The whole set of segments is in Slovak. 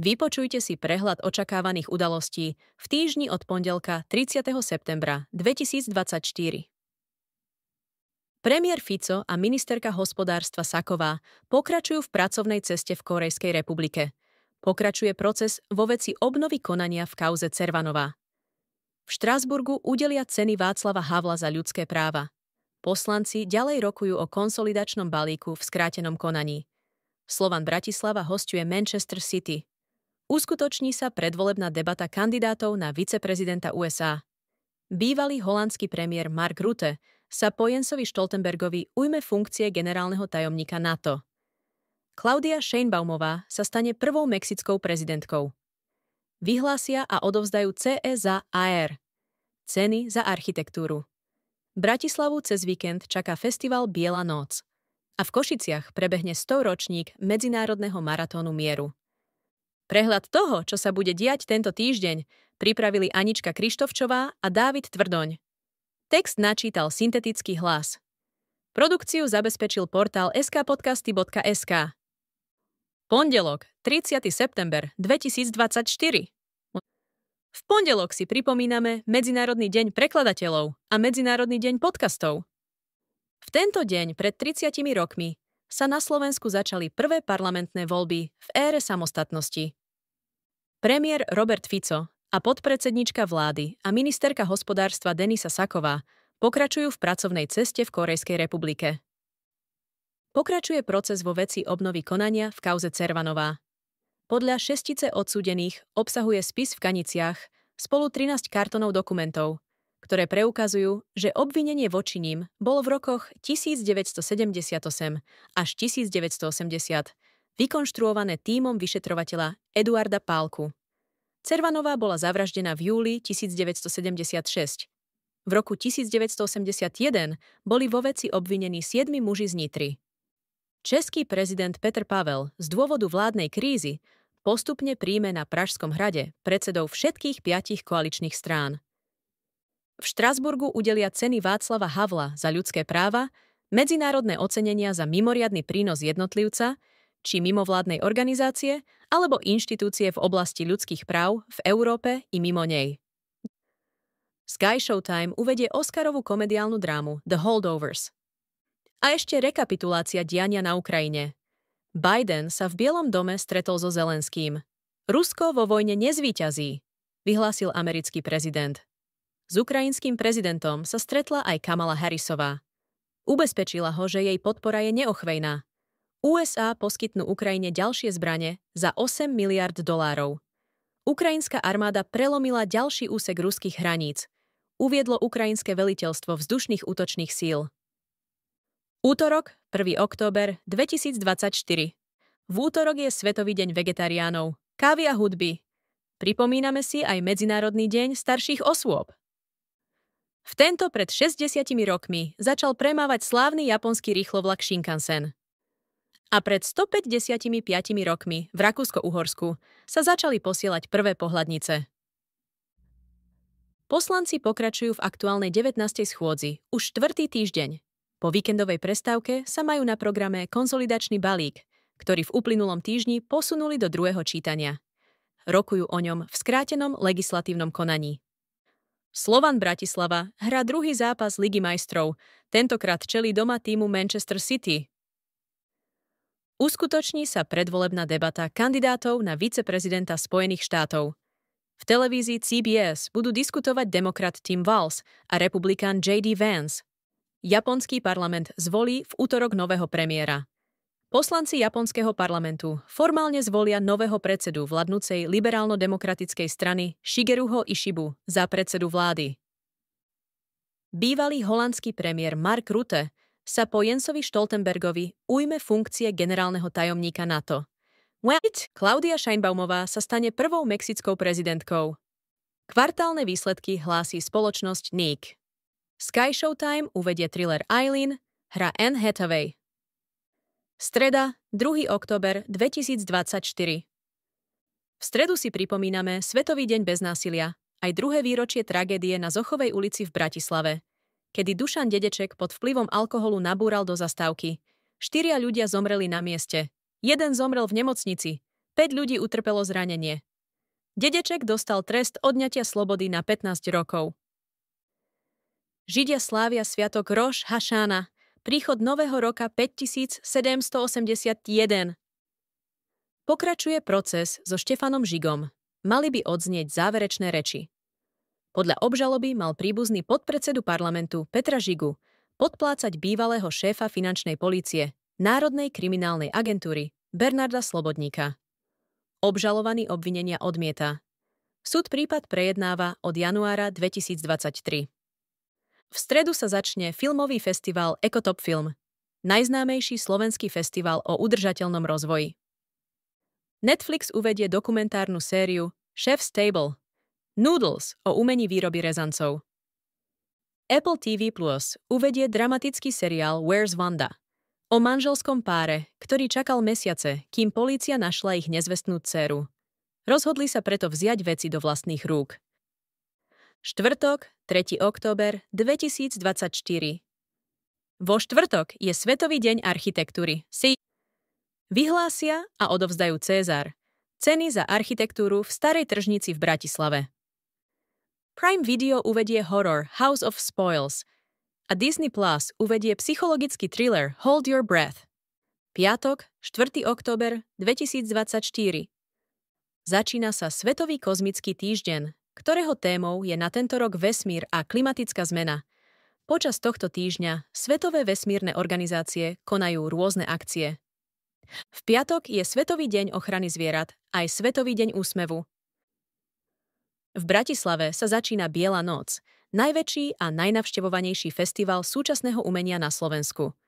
Vypočujte si prehľad očakávaných udalostí v týždni od pondelka 30. septembra 2024. Premiér Fico a ministerka hospodárstva Saková pokračujú v pracovnej ceste v Korejskej republike. Pokračuje proces vo veci obnovy konania v kauze Cervanová. V Štrásburgu udelia ceny Václava Havla za ľudské práva. Poslanci ďalej rokujú o konsolidačnom balíku v skrátenom konaní. Slovan Bratislava hostuje Manchester City – uskutoční sa predvolebná debata kandidátov na viceprezidenta USA. Bývalý holandský premiér Mark Rutte sa po Jensovi Stoltenbergovi ujme funkcie generálneho tajomníka NATO. Klaudia Sheinbaumová sa stane prvou mexickou prezidentkou. Vyhlásia a odovzdajú CE za AR. Ceny za architektúru. Bratislavu cez víkend čaká festival Biela noc a v Košiciach prebehne 100 ročník Medzinárodného maratónu mieru. Prehľad toho, čo sa bude diať tento týždeň, pripravili Anička Krištovčová a Dávid Tvrdoň. Text načítal syntetický hlas. Produkciu zabezpečil portál skpodcasty.sk. Pondelok, 30. september 2024. V pondelok si pripomíname Medzinárodný deň prekladateľov a Medzinárodný deň podcastov. V tento deň pred 30 rokmi sa na Slovensku začali prvé parlamentné voľby v ére samostatnosti. Premiér Robert Fico a podpredsednička vlády a ministerka hospodárstva Denisa Saková pokračujú v pracovnej ceste v Korejskej republike. Pokračuje proces vo veci obnovy konania v kauze Cervanová. Podľa šestice odsúdených obsahuje spis v Kaniciach spolu 13 kartonov dokumentov, ktoré preukazujú, že obvinenie voči ním bolo v rokoch 1978 až 1980 vykonštruované tímom vyšetrovateľa Eduarda Pálku. Cervanová bola zavraždená v júli 1976. V roku 1981 boli vo veci obvinení siedmi muži z Nitry. Český prezident Petr Pavel z dôvodu vládnej krízy postupne príjme na Pražskom hrade predsedov všetkých piatich koaličných strán – v Štrasburgu udelia ceny Václava Havla za ľudské práva, medzinárodné ocenenia za mimoriadny prínos jednotlivca či mimovládnej organizácie alebo inštitúcie v oblasti ľudských práv v Európe i mimo nej. Sky Showtime uvedie Oscarovú komediálnu drámu The Holdovers. A ešte rekapitulácia diania na Ukrajine. Biden sa v Bielom dome stretol so Zelenským. Rusko vo vojne nezvíťazí, vyhlásil americký prezident. S ukrajinským prezidentom sa stretla aj Kamala Harrisová. Ubezpečila ho, že jej podpora je neochvejná. USA poskytnú Ukrajine ďalšie zbranie za 8 miliard dolárov. Ukrajinská armáda prelomila ďalší úsek ruských hraníc, uviedlo ukrajinské veliteľstvo vzdušných útočných síl. Útorok, 1. október 2024. V útorok je Svetový deň vegetariánov, kávy a hudby. Pripomíname si aj Medzinárodný deň starších osôb. V tento pred 60 rokmi začal premávať slávny japonský rýchlovlak Shinkansen. A pred 155 rokmi v Rakúsko-Uhorsku sa začali posielať prvé pohľadnice. Poslanci pokračujú v aktuálnej 19. schôdzi už štvrtý týždeň. Po víkendovej prestávke sa majú na programe konsolidačný balík, ktorý v uplynulom týždni posunuli do druhého čítania. Rokujú o ňom v skrátenom legislatívnom konaní. Slovan Bratislava hrá druhý zápas Ligy majstrov, tentokrát čeli doma týmu Manchester City. Uskutoční sa predvolebná debata kandidátov na viceprezidenta Spojených štátov. V televízii CBS budú diskutovať demokrat Tim Walz a republikán J.D. Vance. Japonský parlament zvolí v útorok nového premiéra. Poslanci japonského parlamentu formálne zvolia nového predsedu vládnucej liberálno-demokratickej strany Shigeruho Ishibu za predsedu vlády. Bývalý holandský premiér Mark Rutte sa po Jensovi Stoltenbergovi ujme funkcie generálneho tajomníka NATO. Wait, Klaudia Scheinbaumová sa stane prvou mexickou prezidentkou. Kvartálne výsledky hlási spoločnosť Nick. Sky Showtime uvedie thriller Eileen, hra Anne Hathaway. Streda, 2. október 2024. V stredu si pripomíname Svetový deň bez násilia, aj druhé výročie tragédie na Zochovej ulici v Bratislave, kedy Dušan Dedeček pod vplyvom alkoholu nabúral do zastávky. Štyria ľudia zomreli na mieste. Jeden zomrel v nemocnici. 5 ľudí utrpelo zranenie. Dedeček dostal trest odňatia slobody na 15 rokov. Židia slávia sviatok Roš Hašána – príchod nového roka 5781. Pokračuje proces so Štefanom Žigom. Mali by odznieť záverečné reči. Podľa obžaloby mal príbuzný podpredsedu parlamentu Petra Žigu podplácať bývalého šéfa finančnej policie Národnej kriminálnej agentúry Bernarda Slobodníka. Obžalovaný obvinenia odmieta. Súd prípad prejednáva od januára 2023. V stredu sa začne filmový festival Ecotop Film, najznámejší slovenský festival o udržateľnom rozvoji. Netflix uvedie dokumentárnu sériu Chef's Table Noodles o umení výroby rezancov. Apple TV Plus uvedie dramatický seriál Where's Wanda o manželskom páre, ktorý čakal mesiace, kým polícia našla ich nezvestnú dceru. Rozhodli sa preto vziať veci do vlastných rúk. Štvrtok, 3. október 2024. Vo štvrtok je Svetový deň architektúry. Si vyhlásia a odovzdajú Cézar. Ceny za architektúru v starej tržnici v Bratislave. Prime Video uvedie horor House of Spoils a Disney Plus uvedie psychologický thriller Hold Your Breath. Piatok, 4. október 2024. Začína sa Svetový kozmický týždeň, ktorého témou je na tento rok vesmír a klimatická zmena. Počas tohto týždňa svetové vesmírne organizácie konajú rôzne akcie. V piatok je Svetový deň ochrany zvierat aj Svetový deň úsmevu. V Bratislave sa začína Biela noc, najväčší a najnavštevovanejší festival súčasného umenia na Slovensku.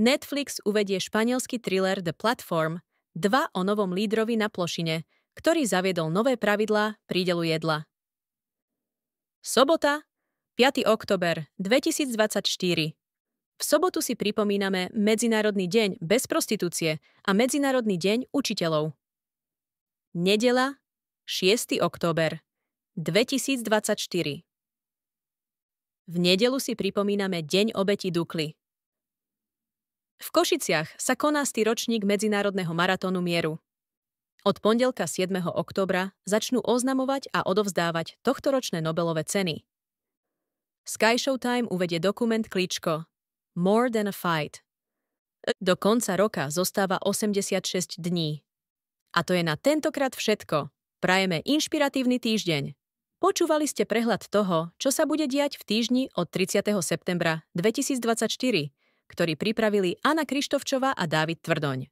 Netflix uvedie španielský thriller The Platform, dva o novom lídrovi na plošine – ktorý zaviedol nové pravidlá prídelu jedla. Sobota, 5. oktober 2024. V sobotu si pripomíname Medzinárodný deň bez prostitúcie a Medzinárodný deň učiteľov. Nedela, 6. október 2024. V nedelu si pripomíname Deň obeti Dukly. V Košiciach sa koná ročník Medzinárodného maratónu mieru. Od pondelka 7. oktobra začnú oznamovať a odovzdávať tohtoročné Nobelové ceny. Sky Showtime uvedie dokument Kličko More Than a Fight. Do konca roka zostáva 86 dní. A to je na tentokrát všetko. Prajeme inšpiratívny týždeň. Počúvali ste prehľad toho, čo sa bude diať v týždni od 30. septembra 2024, ktorý pripravili Anna Krištovčová a Dávid Tvrdoň.